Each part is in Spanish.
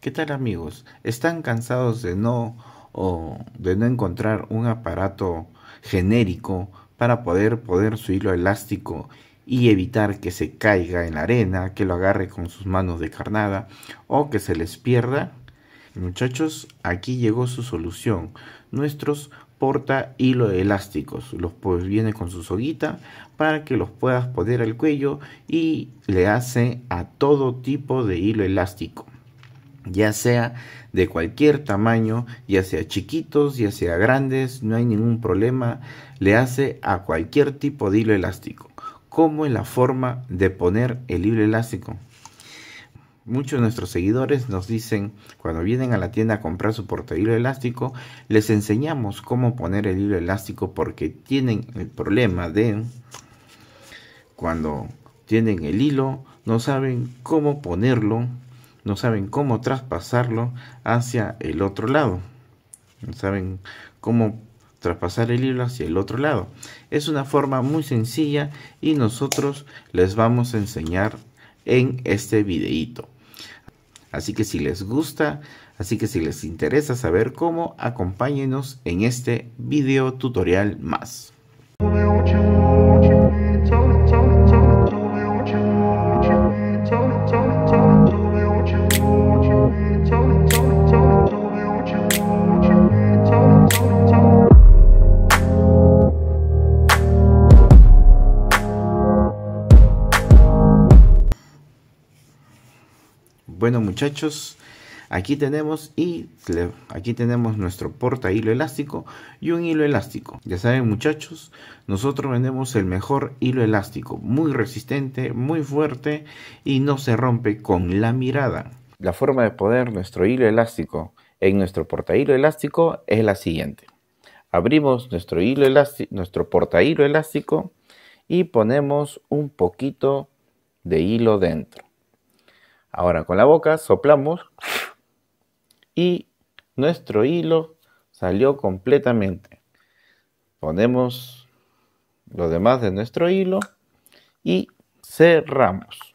¿Qué tal amigos? ¿Están cansados de no o de no encontrar un aparato genérico para poder poder su hilo elástico y evitar que se caiga en la arena, que lo agarre con sus manos de carnada o que se les pierda? Muchachos, aquí llegó su solución. Nuestros porta hilo elásticos. Los pues viene con su soguita para que los puedas poner al cuello y le hace a todo tipo de hilo elástico ya sea de cualquier tamaño, ya sea chiquitos, ya sea grandes, no hay ningún problema, le hace a cualquier tipo de hilo elástico. ¿Cómo es la forma de poner el hilo elástico? Muchos de nuestros seguidores nos dicen, cuando vienen a la tienda a comprar su hilo elástico, les enseñamos cómo poner el hilo elástico porque tienen el problema de cuando tienen el hilo, no saben cómo ponerlo no saben cómo traspasarlo hacia el otro lado. No saben cómo traspasar el hilo hacia el otro lado. Es una forma muy sencilla y nosotros les vamos a enseñar en este videito. Así que si les gusta, así que si les interesa saber cómo, acompáñenos en este video tutorial más. Bueno muchachos, aquí tenemos y aquí tenemos nuestro porta hilo elástico y un hilo elástico. Ya saben muchachos, nosotros vendemos el mejor hilo elástico, muy resistente, muy fuerte y no se rompe con la mirada. La forma de poner nuestro hilo elástico en nuestro porta hilo elástico es la siguiente. Abrimos nuestro hilo nuestro porta hilo elástico y ponemos un poquito de hilo dentro. Ahora con la boca soplamos y nuestro hilo salió completamente. Ponemos lo demás de nuestro hilo y cerramos.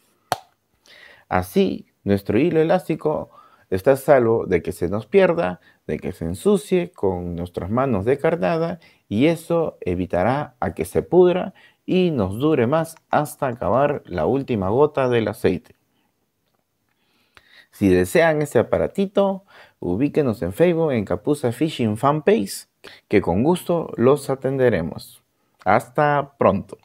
Así nuestro hilo elástico está salvo de que se nos pierda, de que se ensucie con nuestras manos de carnada y eso evitará a que se pudra y nos dure más hasta acabar la última gota del aceite. Si desean este aparatito, ubíquenos en Facebook en Capuza Fishing Fanpage, que con gusto los atenderemos. Hasta pronto.